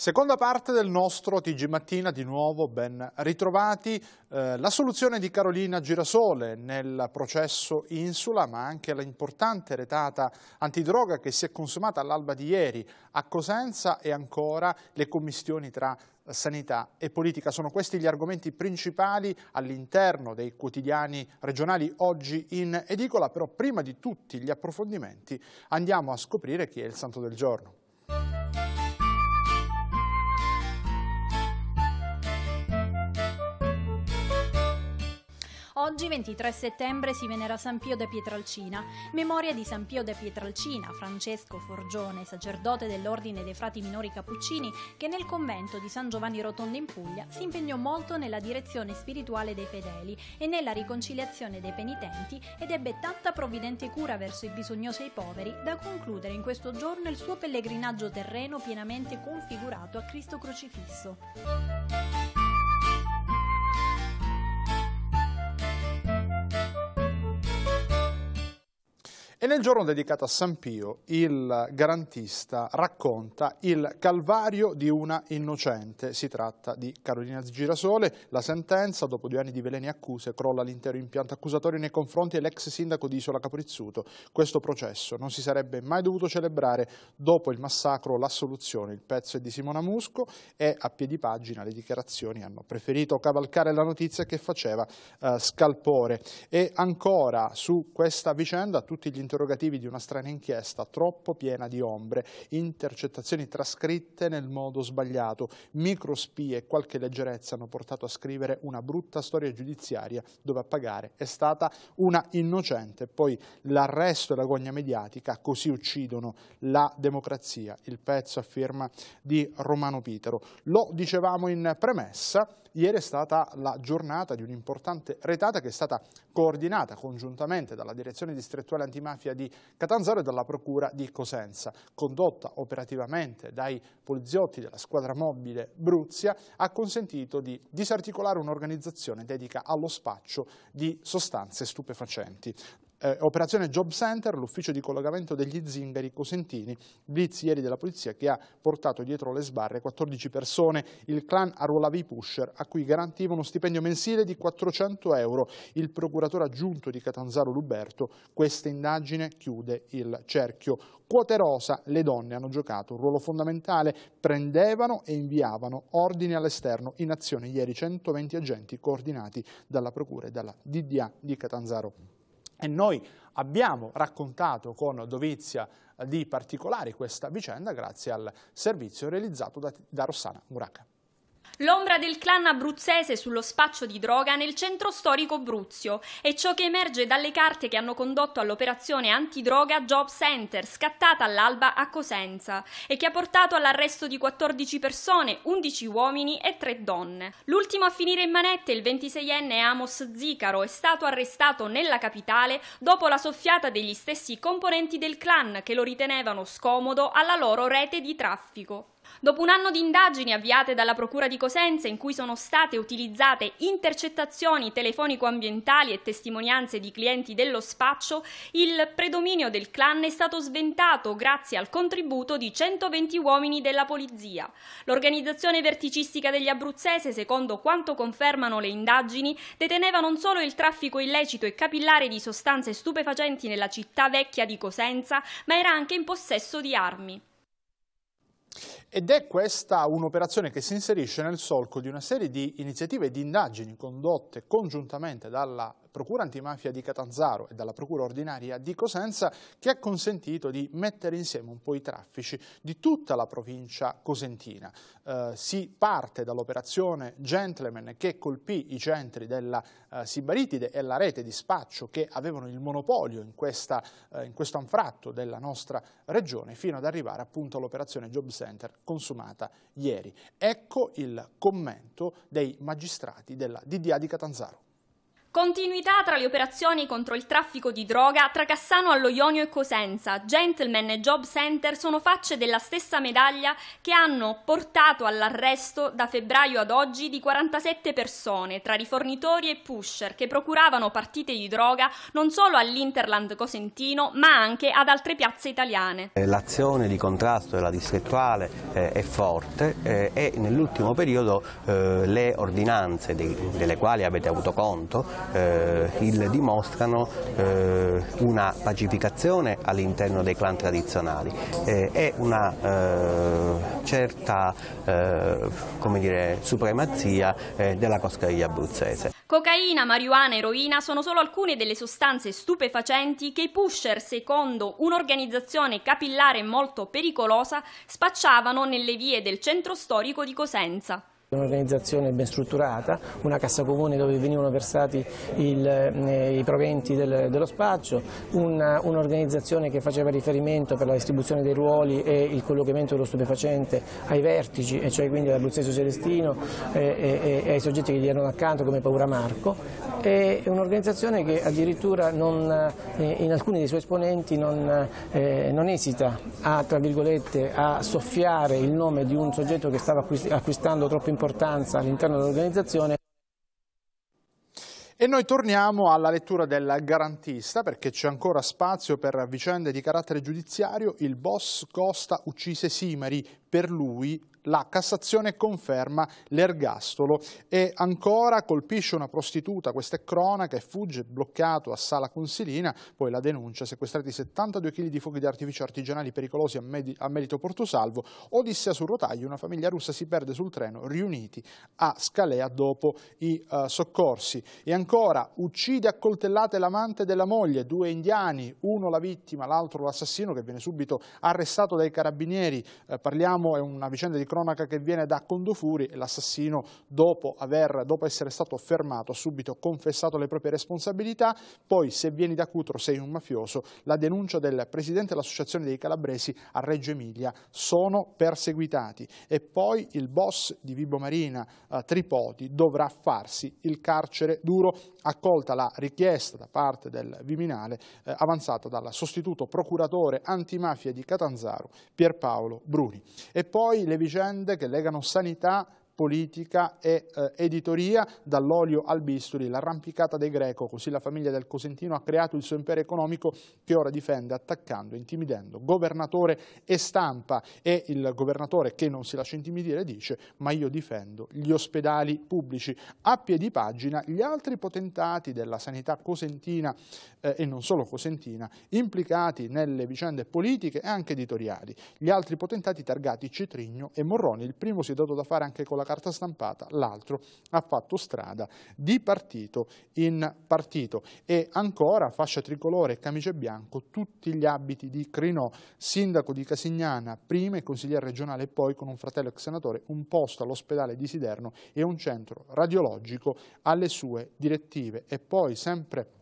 Seconda parte del nostro TG Mattina, di nuovo ben ritrovati. Eh, la soluzione di Carolina Girasole nel processo Insula, ma anche l'importante retata antidroga che si è consumata all'alba di ieri a Cosenza e ancora le commissioni tra sanità e politica. Sono questi gli argomenti principali all'interno dei quotidiani regionali oggi in edicola, però prima di tutti gli approfondimenti andiamo a scoprire chi è il santo del giorno. Oggi 23 settembre si venera San Pio da Pietralcina, memoria di San Pio da Pietralcina, Francesco Forgione, sacerdote dell'Ordine dei Frati Minori Cappuccini, che nel convento di San Giovanni Rotondo in Puglia si impegnò molto nella direzione spirituale dei fedeli e nella riconciliazione dei penitenti ed ebbe tanta provvidente cura verso i bisognosi e i poveri da concludere in questo giorno il suo pellegrinaggio terreno pienamente configurato a Cristo crocifisso. E nel giorno dedicato a San Pio, il garantista racconta il calvario di una innocente. Si tratta di Carolina Girasole. La sentenza, dopo due anni di veleni accuse, crolla l'intero impianto accusatorio nei confronti dell'ex sindaco di Isola Caprizzuto. Questo processo non si sarebbe mai dovuto celebrare dopo il massacro l'assoluzione. Il pezzo è di Simona Musco e a piedi pagina le dichiarazioni hanno preferito cavalcare la notizia che faceva eh, scalpore. E ancora su questa vicenda tutti gli interrogativi di una strana inchiesta troppo piena di ombre, intercettazioni trascritte nel modo sbagliato, microspie e qualche leggerezza hanno portato a scrivere una brutta storia giudiziaria dove a pagare è stata una innocente. Poi l'arresto e la gogna mediatica così uccidono la democrazia. Il pezzo a firma di Romano Pitero. Lo dicevamo in premessa, Ieri è stata la giornata di un'importante retata che è stata coordinata congiuntamente dalla Direzione Distrettuale Antimafia di Catanzaro e dalla Procura di Cosenza, condotta operativamente dai poliziotti della squadra mobile Bruzia, ha consentito di disarticolare un'organizzazione dedica allo spaccio di sostanze stupefacenti. Eh, operazione Job Center, l'ufficio di collegamento degli zingari cosentini, blitz ieri della polizia che ha portato dietro le sbarre 14 persone, il clan Arulavi Pusher, a cui garantiva uno stipendio mensile di 400 euro. Il procuratore aggiunto di Catanzaro Luberto, questa indagine chiude il cerchio. Quote rosa, le donne hanno giocato un ruolo fondamentale, prendevano e inviavano ordini all'esterno. In azione ieri 120 agenti coordinati dalla Procura e dalla DDA di Catanzaro. E noi abbiamo raccontato con dovizia eh, di particolari questa vicenda grazie al servizio realizzato da, da Rossana Muraca. L'ombra del clan abruzzese sullo spaccio di droga nel centro storico Bruzio è ciò che emerge dalle carte che hanno condotto all'operazione antidroga Job Center scattata all'alba a Cosenza e che ha portato all'arresto di 14 persone, 11 uomini e 3 donne. L'ultimo a finire in manette, il 26enne Amos Zicaro, è stato arrestato nella capitale dopo la soffiata degli stessi componenti del clan che lo ritenevano scomodo alla loro rete di traffico. Dopo un anno di indagini avviate dalla Procura di Cosenza in cui sono state utilizzate intercettazioni telefonico-ambientali e testimonianze di clienti dello spaccio, il predominio del clan è stato sventato grazie al contributo di 120 uomini della polizia. L'organizzazione verticistica degli abruzzese, secondo quanto confermano le indagini, deteneva non solo il traffico illecito e capillare di sostanze stupefacenti nella città vecchia di Cosenza, ma era anche in possesso di armi. Ed è questa un'operazione che si inserisce nel solco di una serie di iniziative e di indagini condotte congiuntamente dalla Procura Antimafia di Catanzaro e dalla Procura Ordinaria di Cosenza che ha consentito di mettere insieme un po' i traffici di tutta la provincia cosentina. Eh, si parte dall'operazione Gentleman che colpì i centri della eh, Sibaritide e la rete di spaccio che avevano il monopolio in, questa, eh, in questo anfratto della nostra regione fino ad arrivare appunto all'operazione Job Center consumata ieri. Ecco il commento dei magistrati della DDA di Catanzaro. Continuità tra le operazioni contro il traffico di droga tra Cassano allo Ionio e Cosenza, Gentleman e Job Center sono facce della stessa medaglia che hanno portato all'arresto da febbraio ad oggi di 47 persone tra rifornitori e pusher che procuravano partite di droga non solo all'Interland cosentino ma anche ad altre piazze italiane. Eh, l'azione di contrasto della distrettuale eh, è forte eh, e nell'ultimo periodo le ordinanze delle quali avete avuto conto eh, il, dimostrano eh, una pacificazione all'interno dei clan tradizionali eh, e una eh, certa eh, dire, supremazia eh, della coscariglia abruzzese. Cocaina, marijuana, e eroina sono solo alcune delle sostanze stupefacenti che i pusher, secondo un'organizzazione capillare molto pericolosa, spacciavano nelle vie del centro storico di Cosenza. Un'organizzazione ben strutturata, una cassa comune dove venivano versati il, eh, i proventi del, dello spaccio, un'organizzazione un che faceva riferimento per la distribuzione dei ruoli e il collocamento dello stupefacente ai vertici, e cioè quindi all'Abruzzese Celestino eh, e, e, e, ai soggetti che gli erano accanto come Paura Marco, e un'organizzazione che addirittura non, eh, in alcuni dei suoi esponenti non, eh, non esita a, a soffiare il nome di un soggetto che stava acquistando troppo importante importanza all'interno dell'organizzazione. E noi torniamo alla lettura del garantista perché c'è ancora spazio per vicende di carattere giudiziario. Il boss Costa uccise Simari, per lui la Cassazione conferma l'ergastolo e ancora colpisce una prostituta, questa è cronaca, e fugge bloccato a Sala Consilina, poi la denuncia, sequestrati 72 kg di fuochi di artificio artigianali pericolosi a, med- a merito Portosalvo, Odissea sul rotaio, una famiglia russa si perde sul treno, riuniti a Scalea dopo i uh, soccorsi. E ancora, uccide a coltellate l'amante della moglie, due indiani, uno la vittima, l'altro l'assassino che viene subito arrestato dai carabinieri, eh, parliamo, è una vicenda di cronaca che viene da Condofuri, l'assassino dopo, dopo, essere stato fermato ha subito confessato le proprie responsabilità, poi se vieni da Cutro sei un mafioso, la denuncia del presidente dell'associazione dei calabresi a Reggio Emilia, sono perseguitati e poi il boss di Vibo Marina, eh, Tripodi, dovrà farsi il carcere duro, accolta la richiesta da parte del Viminale eh, avanzata dal sostituto procuratore antimafia di Catanzaro, Pierpaolo Bruni. E poi le vicende vicende che legano sanità politica e eh, editoria, dall'olio al bisturi, l'arrampicata dei Greco, così la famiglia del Cosentino ha creato il suo impero economico che ora difende attaccando, intimidendo governatore e stampa e il governatore che non si lascia intimidire dice ma io difendo gli ospedali pubblici. A piedi pagina gli altri potentati della sanità cosentina eh, e non solo cosentina implicati nelle vicende politiche e anche editoriali. Gli altri potentati targati Cetrigno e Morroni, il primo si è dato da fare anche con la carta stampata, l'altro ha fatto strada di partito in partito e ancora fascia tricolore e camice bianco, tutti gli abiti di Crinò, sindaco di Casignana prima e consigliere regionale poi con un fratello ex senatore, un posto all'ospedale di Siderno e un centro radiologico alle sue direttive e poi sempre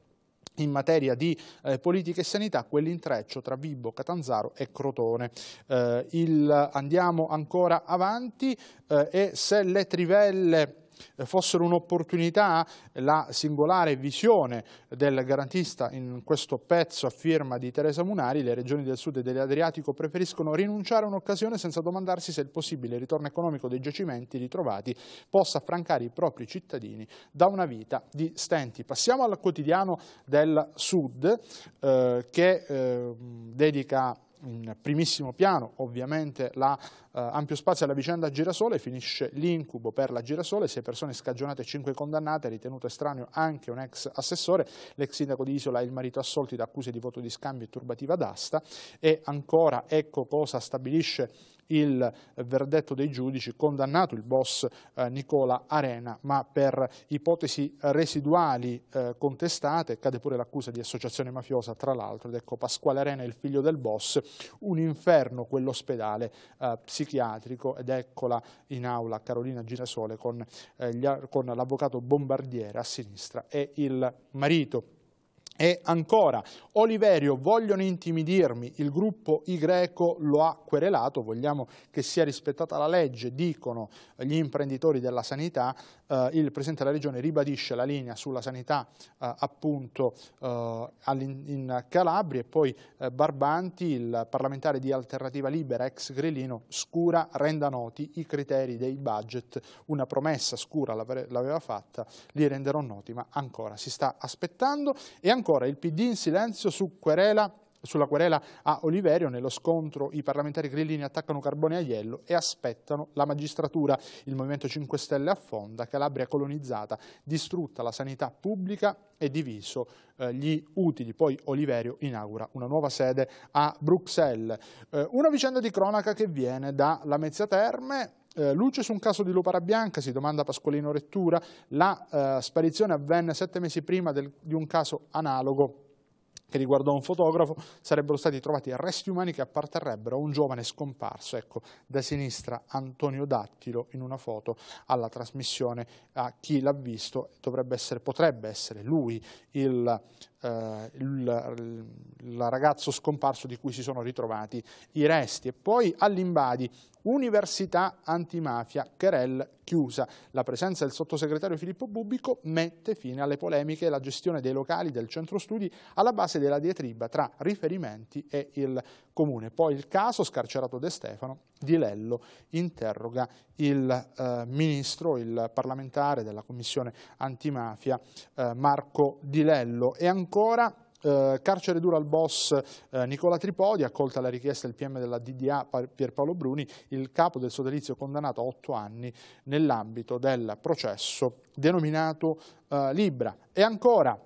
in materia di eh, politica e sanità, quell'intreccio tra Vibo, Catanzaro e Crotone. Eh, il, andiamo ancora avanti eh, e se le trivelle eh, fossero un'opportunità, eh, la singolare visione del garantista in questo pezzo a firma di Teresa Munari, le regioni del sud e dell'Adriatico preferiscono rinunciare a un'occasione senza domandarsi se il possibile ritorno economico dei giacimenti ritrovati possa affrancare i propri cittadini da una vita di stenti. Passiamo al quotidiano del sud eh, che eh, dedica in primissimo piano ovviamente l'ampio eh, spazio alla vicenda Girasole, finisce l'incubo per la Girasole, 6 persone scagionate e 5 condannate, ritenuto estraneo anche un ex assessore, l'ex sindaco di Isola e il marito assolti da accuse di voto di scambio e turbativa d'asta e ancora ecco cosa stabilisce il verdetto dei giudici, condannato il boss eh, Nicola Arena, ma per ipotesi residuali eh, contestate, cade pure l'accusa di associazione mafiosa tra l'altro, ed ecco Pasquale Arena è il figlio del boss, un inferno quell'ospedale eh, psichiatrico, ed eccola in aula Carolina Girasole con, eh, con l'avvocato Bombardiere a sinistra e il marito e ancora, Oliverio, vogliono intimidirmi, il gruppo Y lo ha querelato, vogliamo che sia rispettata la legge, dicono gli imprenditori della sanità, eh, il Presidente della Regione ribadisce la linea sulla sanità eh, appunto eh, in Calabria e poi eh, Barbanti, il parlamentare di Alternativa Libera, ex grillino, scura, renda noti i criteri dei budget, una promessa scura l'aveva fatta, li renderò noti ma ancora si sta aspettando e ancora il PD in silenzio su querela sulla querela a Oliverio, nello scontro i parlamentari grillini attaccano Carbone e Aiello e aspettano la magistratura. Il Movimento 5 Stelle affonda, Calabria colonizzata, distrutta la sanità pubblica e diviso eh, gli utili. Poi Oliverio inaugura una nuova sede a Bruxelles. Eh, una vicenda di cronaca che viene da Lamezia Terme, eh, luce su un caso di Lupara Bianca, si domanda Pasqualino Rettura, la eh, sparizione avvenne sette mesi prima del, di un caso analogo che riguardò un fotografo, sarebbero stati trovati resti umani che apparterrebbero a un giovane scomparso, ecco, da sinistra Antonio Dattilo in una foto alla trasmissione a chi l'ha visto, dovrebbe essere, potrebbe essere lui il eh, il, il, ragazzo scomparso di cui si sono ritrovati i resti. E poi all'Imbadi, Università Antimafia, Cherel chiusa. La presenza del sottosegretario Filippo Bubbico mette fine alle polemiche e la gestione dei locali del centro studi alla base della diatriba tra riferimenti e il comune. Poi il caso scarcerato De Stefano di Lello interroga il eh, ministro, il parlamentare della commissione antimafia eh, Marco Di Lello e ancora ancora eh, carcere dura al boss eh, Nicola Tripodi, accolta la richiesta del PM della DDA Pierpaolo Bruni, il capo del sodalizio condannato a otto anni nell'ambito del processo denominato eh, Libra. E ancora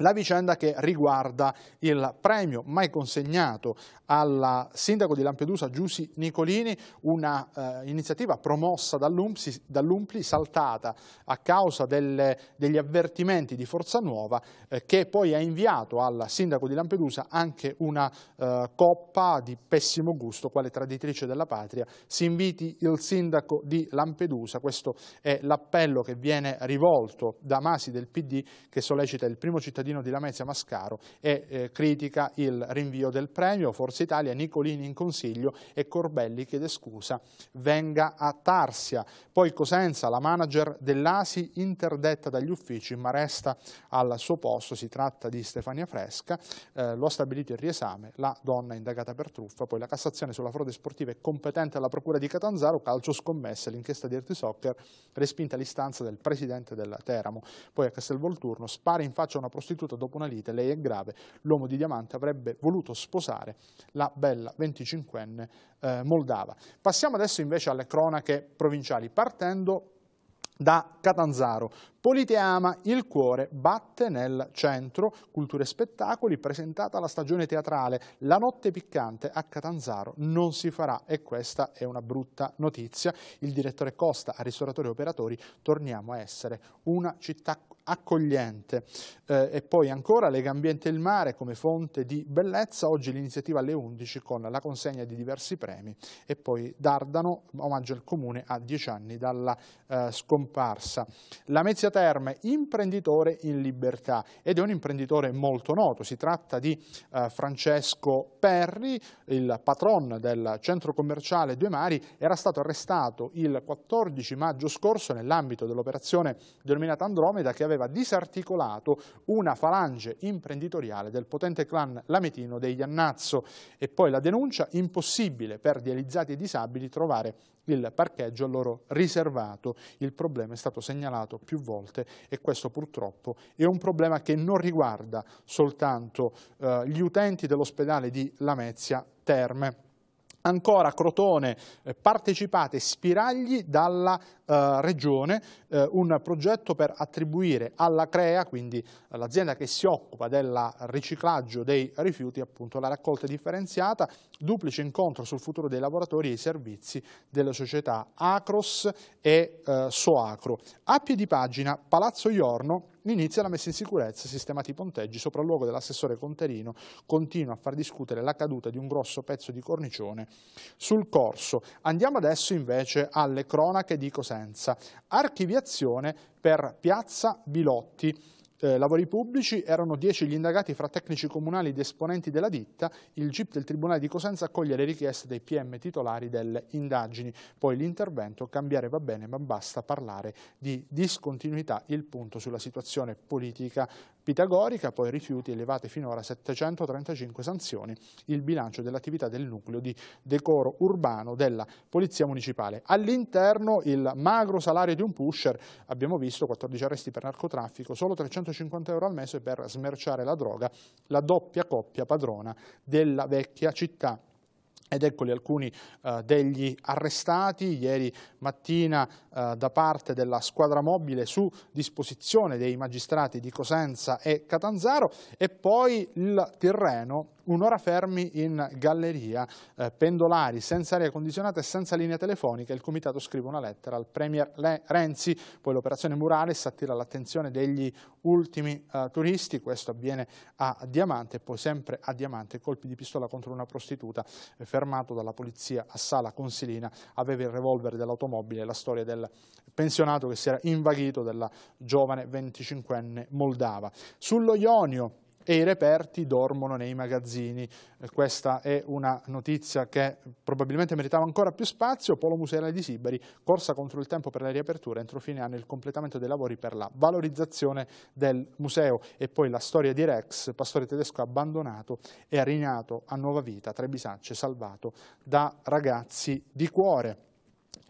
la vicenda che riguarda il premio mai consegnato al sindaco di Lampedusa Giussi Nicolini, una eh, iniziativa promossa dall'Umpli, dall saltata a causa delle, degli avvertimenti di Forza Nuova eh, che poi ha inviato al sindaco di Lampedusa anche una eh, coppa di pessimo gusto, quale traditrice della patria, si inviti il sindaco di Lampedusa, questo è l'appello che viene rivolto da Masi del PD che sollecita il primo cittadino cittadino di Lamezia Mascaro e eh, critica il rinvio del premio. Forza Italia, Nicolini in consiglio e Corbelli chiede scusa, venga a Tarsia. Poi Cosenza, la manager dell'ASI, interdetta dagli uffici ma resta al suo posto. Si tratta di Stefania Fresca, eh, lo ha stabilito il riesame, la donna indagata per truffa. Poi la Cassazione sulla frode sportiva è competente alla Procura di Catanzaro, calcio scommessa, l'inchiesta di Erti Soccer, respinta l'istanza del presidente del Teramo. Poi a Castelvolturno spara in faccia una prostituzione Innanzitutto, dopo una lite, lei è grave, l'uomo di diamante avrebbe voluto sposare la bella 25enne eh, moldava. Passiamo adesso invece alle cronache provinciali, partendo da Catanzaro. Politeama, il cuore batte nel centro, culture e spettacoli, presentata la stagione teatrale La notte piccante a Catanzaro non si farà e questa è una brutta notizia. Il direttore Costa a ristoratori e operatori torniamo a essere una città accogliente. Eh, e poi ancora Lega Ambiente e il mare come fonte di bellezza, oggi l'iniziativa alle 11 con la consegna di diversi premi e poi Dardano, omaggio al comune a dieci anni dalla eh, scomparsa. Lamezia Terme, imprenditore in libertà ed è un imprenditore molto noto, si tratta di eh, Francesco Perri, il patron del centro commerciale Due Mari, era stato arrestato il 14 maggio scorso nell'ambito dell'operazione denominata Andromeda che aveva aveva disarticolato una falange imprenditoriale del potente clan lametino degli Annazzo e poi la denuncia impossibile per dializzati e disabili trovare il parcheggio a loro riservato. Il problema è stato segnalato più volte e questo purtroppo è un problema che non riguarda soltanto eh, gli utenti dell'ospedale di Lamezia Terme ancora Crotone, eh, partecipate Spiragli dalla eh, Regione, eh, un progetto per attribuire alla CREA, quindi l'azienda che si occupa del riciclaggio dei rifiuti, appunto la raccolta differenziata, duplice incontro sul futuro dei lavoratori e i servizi delle società Acros e eh, Soacro. A piedi pagina Palazzo Iorno Inizia la messa in sicurezza, sistemati i ponteggi, sopralluogo dell'assessore Conterino continua a far discutere la caduta di un grosso pezzo di cornicione sul corso. Andiamo adesso invece alle cronache di Cosenza. Archiviazione per Piazza Bilotti eh, lavori pubblici, erano 10 gli indagati fra tecnici comunali ed esponenti della ditta, il GIP del Tribunale di Cosenza accoglie le richieste dei PM titolari delle indagini, poi l'intervento, cambiare va bene ma basta parlare di discontinuità, il punto sulla situazione politica pitagorica, poi rifiuti elevate finora a 735 sanzioni, il bilancio dell'attività del nucleo di decoro urbano della Polizia Municipale. All'interno il magro salario di un pusher, abbiamo visto 14 arresti per narcotraffico, solo 350 euro al mese per smerciare la droga, la doppia coppia padrona della vecchia città ed eccoli alcuni eh, degli arrestati ieri mattina eh, da parte della squadra mobile su disposizione dei magistrati di Cosenza e Catanzaro e poi il Tirreno un'ora fermi in galleria, eh, pendolari, senza aria condizionata e senza linea telefonica. Il comitato scrive una lettera al Premier Le Renzi, poi l'operazione Murales attira l'attenzione degli ultimi eh, turisti, questo avviene a Diamante, poi sempre a Diamante colpi di pistola contro una prostituta, eh, fermato dalla polizia a Sala Consilina, aveva il revolver dell'automobile, la storia del pensionato che si era invaghito della giovane 25enne moldava. Sullo Ionio e i reperti dormono nei magazzini. Eh, questa è una notizia che probabilmente meritava ancora più spazio. Polo Museale di Siberi, corsa contro il tempo per la riapertura, entro fine anno il completamento dei lavori per la valorizzazione del museo e poi la storia di Rex, pastore tedesco abbandonato e rinato a nuova vita, tra i bisacce, salvato da ragazzi di cuore.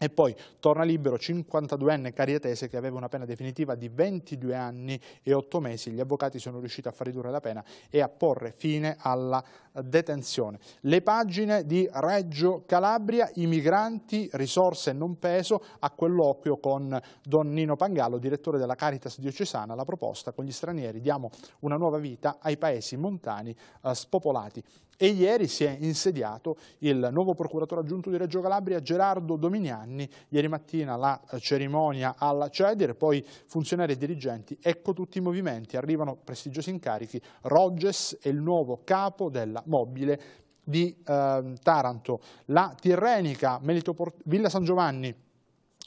E poi torna libero 52enne cariatese che aveva una pena definitiva di 22 anni e 8 mesi. Gli avvocati sono riusciti a far ridurre la pena e a porre fine alla detenzione. Le pagine di Reggio Calabria, i migranti, risorse non peso, a colloquio con Don Nino Pangallo, direttore della Caritas diocesana, la proposta con gli stranieri diamo una nuova vita ai paesi montani eh, spopolati e ieri si è insediato il nuovo procuratore aggiunto di Reggio Calabria Gerardo Dominianni, ieri mattina la cerimonia alla CEDIR, poi funzionari e dirigenti, ecco tutti i movimenti, arrivano prestigiosi incarichi, Rogges è il nuovo capo della mobile di eh, Taranto, la Tirrenica, Villa San Giovanni,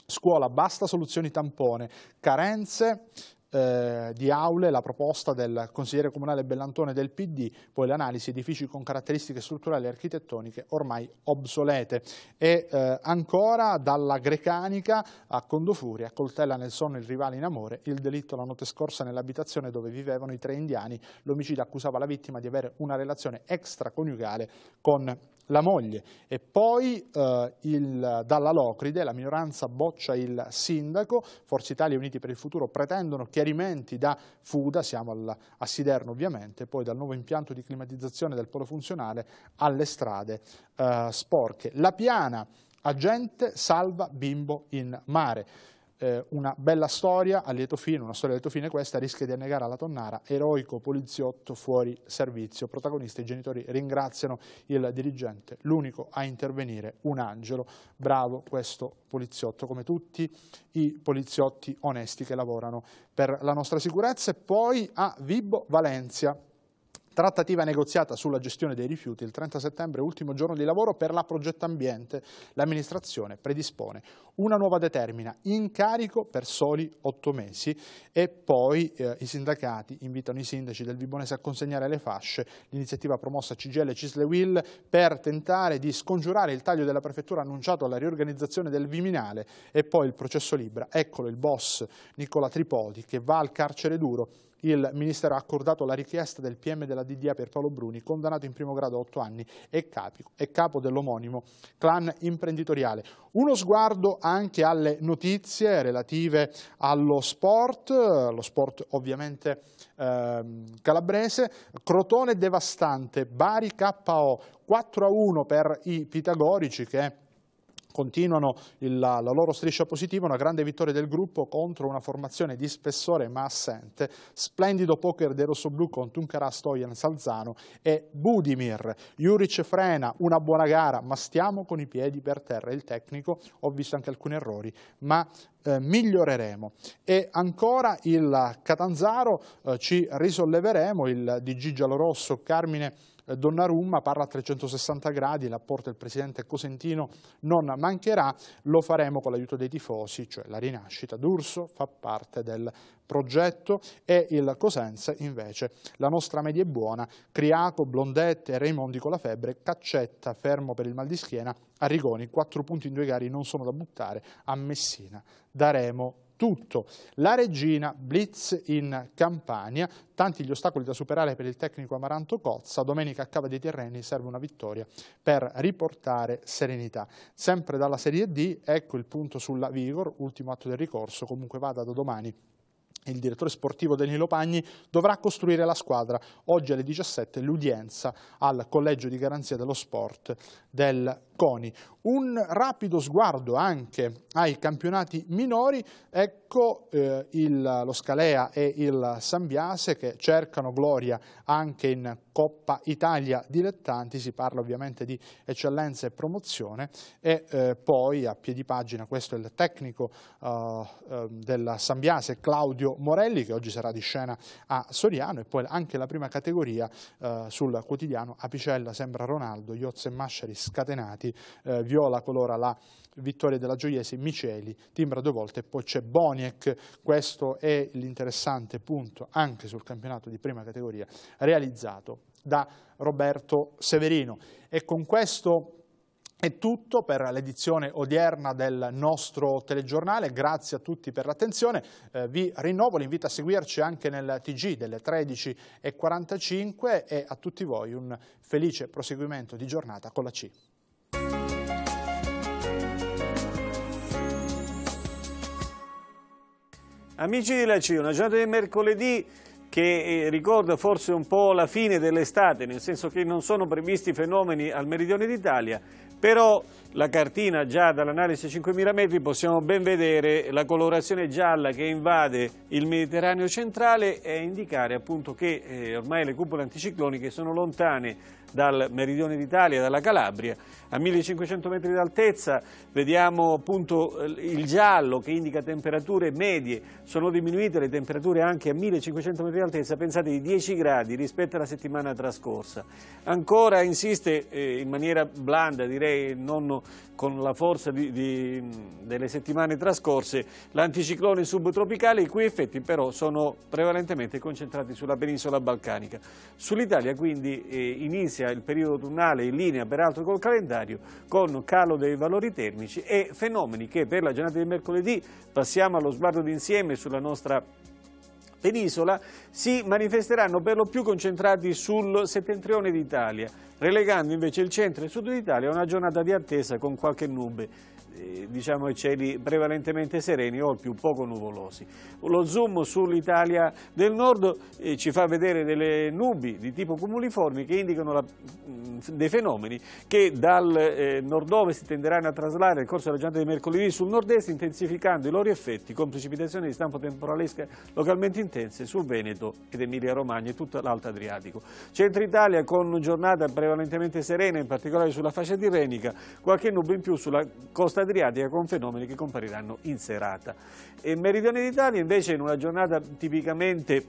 scuola, basta soluzioni tampone, carenze, eh, di aule la proposta del consigliere comunale Bellantone del PD, poi l'analisi edifici con caratteristiche strutturali e architettoniche ormai obsolete. E eh, ancora dalla Grecanica a Condofuria, coltella nel sonno il rivale in amore, il delitto la notte scorsa nell'abitazione dove vivevano i tre indiani, l'omicida accusava la vittima di avere una relazione extraconiugale con la moglie e poi eh, il, dalla Locride la minoranza boccia il sindaco, Forza Italia e Uniti per il Futuro pretendono chiarimenti da Fuda, siamo al, a Siderno ovviamente, poi dal nuovo impianto di climatizzazione del polo funzionale alle strade eh, sporche. La piana, agente salva bimbo in mare eh, una bella storia a lieto fine, una storia a lieto fine questa, rischia di annegare alla tonnara, eroico poliziotto fuori servizio, protagonista i genitori ringraziano il dirigente, l'unico a intervenire, un angelo, bravo questo poliziotto, come tutti i poliziotti onesti che lavorano per la nostra sicurezza, e poi a Vibo Valencia, Trattativa negoziata sulla gestione dei rifiuti. Il 30 settembre, ultimo giorno di lavoro per la progetta ambiente. L'amministrazione predispone una nuova determina in carico per soli otto mesi e poi eh, i sindacati invitano i sindaci del Vibonese a consegnare le fasce. L'iniziativa promossa CGL e Will per tentare di scongiurare il taglio della prefettura annunciato alla riorganizzazione del Viminale e poi il processo Libra. Eccolo il boss Nicola Tripodi che va al carcere duro il Ministero ha accordato la richiesta del PM della DDA per Paolo Bruni, condannato in primo grado a otto anni e, capi, capo dell'omonimo clan imprenditoriale. Uno sguardo anche alle notizie relative allo sport, lo sport ovviamente eh, calabrese, Crotone devastante, Bari KO, 4 a 1 per i pitagorici che continuano il, la, la loro striscia positiva, una grande vittoria del gruppo contro una formazione di spessore ma assente, splendido poker dei rossoblù con Tunkara Stojan Salzano e Budimir. Juric frena, una buona gara, ma stiamo con i piedi per terra. Il tecnico, ho visto anche alcuni errori, ma eh, miglioreremo. E ancora il Catanzaro, eh, ci risolleveremo, il di DG giallorosso Carmine eh, Donnarumma, parla a 360 gradi, l'apporto del presidente Cosentino non mancherà, lo faremo con l'aiuto dei tifosi, cioè la rinascita d'Urso fa parte del progetto e il Cosenza invece la nostra media è buona, Criaco, Blondette, Raimondi con la febbre, Caccetta fermo per il mal di schiena, Arrigoni 4 punti in due gare non sono da buttare, a Messina daremo tutto. La regina, blitz in Campania, tanti gli ostacoli da superare per il tecnico Amaranto Cozza, domenica a Cava dei Terreni serve una vittoria per riportare serenità. Sempre dalla Serie D, ecco il punto sulla Vigor, ultimo atto del ricorso, comunque vada da domani il direttore sportivo Danilo Pagni dovrà costruire la squadra. Oggi alle 17 l'udienza al Collegio di Garanzia dello Sport del CONI. Un rapido sguardo anche ai campionati minori è ecco Lecco, eh, il, lo Scalea e il Sambiase che cercano gloria anche in Coppa Italia dilettanti, si parla ovviamente di eccellenza e promozione e eh, poi a piedi pagina questo è il tecnico eh, ehm, del Sambiase Claudio Morelli che oggi sarà di scena a Soriano e poi anche la prima categoria eh, sul quotidiano Apicella sembra Ronaldo, Iozze e Masceri scatenati, eh, Viola colora la vittoria della Gioiese, Miceli timbra due volte e poi c'è Boni Boniek, questo è l'interessante punto anche sul campionato di prima categoria realizzato da Roberto Severino. E con questo è tutto per l'edizione odierna del nostro telegiornale, grazie a tutti per l'attenzione, eh, vi rinnovo l'invito a seguirci anche nel TG delle 13.45 e a tutti voi un felice proseguimento di giornata con la C. Amici di LAC, una giornata di mercoledì che eh, ricorda forse un po' la fine dell'estate, nel senso che non sono previsti fenomeni al meridione d'Italia, però la cartina già dall'analisi a 5.000 metri possiamo ben vedere la colorazione gialla che invade il Mediterraneo centrale e indicare appunto che eh, ormai le cupole anticicloniche sono lontane dal meridione d'Italia, dalla Calabria. A 1500 metri d'altezza vediamo appunto eh, il giallo che indica temperature medie, sono diminuite le temperature anche a 1500 metri d'altezza, pensate di 10 gradi rispetto alla settimana trascorsa. Ancora insiste eh, in maniera blanda, direi non con la forza di, di, delle settimane trascorse, l'anticiclone subtropicale i cui effetti però sono prevalentemente concentrati sulla penisola balcanica. Sull'Italia quindi eh, inizia inizia il periodo autunnale in linea peraltro col calendario con calo dei valori termici e fenomeni che per la giornata di mercoledì passiamo allo sguardo d'insieme sulla nostra penisola si manifesteranno per lo più concentrati sul settentrione d'Italia, relegando invece il centro e il sud d'Italia a una giornata di attesa con qualche nube. Eh, diciamo i cieli prevalentemente sereni o più poco nuvolosi. Lo zoom sull'Italia del nord eh, ci fa vedere delle nubi di tipo cumuliformi che indicano la, mm, dei fenomeni che dal eh, nord-ovest tenderanno a traslare nel corso della giornata di mercoledì sul nord-est intensificando i loro effetti con precipitazioni di stampo temporalesca localmente intense sul Veneto ed Emilia-Romagna e tutta l'Alto Adriatico. Centro Italia con giornata prevalentemente serena in particolare sulla fascia tirrenica, qualche nube in più sulla costa adriatica con fenomeni che compariranno in serata. E Meridione d'Italia invece in una giornata tipicamente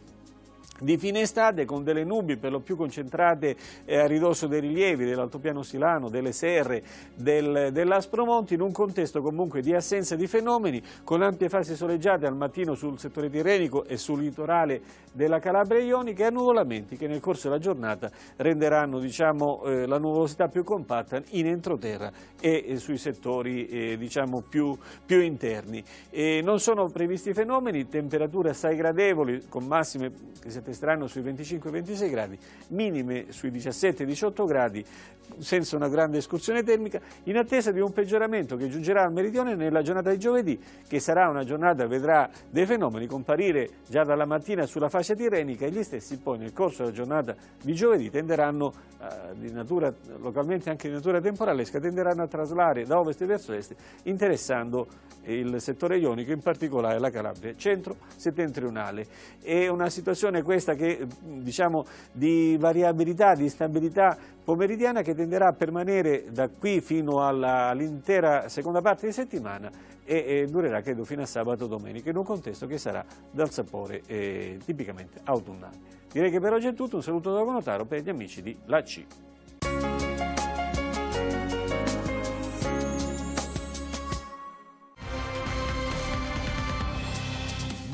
di fine estate con delle nubi per lo più concentrate eh, a ridosso dei rilievi dell'altopiano silano, delle serre, del, dell'Aspromonte in un contesto comunque di assenza di fenomeni con ampie fasi soleggiate al mattino sul settore tirrenico e sul litorale della Calabria Ionica e annuvolamenti che nel corso della giornata renderanno diciamo, eh, la nuvolosità più compatta in entroterra e, e sui settori eh, diciamo, più, più, interni. E non sono previsti fenomeni, temperature assai gradevoli con massime che si testeranno sui 25-26 gradi, minime sui 17-18 gradi, senza una grande escursione termica, in attesa di un peggioramento che giungerà al meridione nella giornata di giovedì, che sarà una giornata che vedrà dei fenomeni comparire già dalla mattina sulla fascia tirrenica e gli stessi poi nel corso della giornata di giovedì tenderanno, eh, di natura, localmente anche di natura temporalesca, tenderanno a traslare da ovest verso est, interessando il settore ionico, in particolare la Calabria centro-settentrionale. È una situazione questa che, diciamo, di variabilità, di stabilità pomeridiana che che tenderà a permanere da qui fino all'intera seconda parte di settimana e, e, durerà credo fino a sabato domenica in un contesto che sarà dal sapore eh, tipicamente autunnale. Direi che per oggi è tutto, un saluto da Conotaro per gli amici di La C.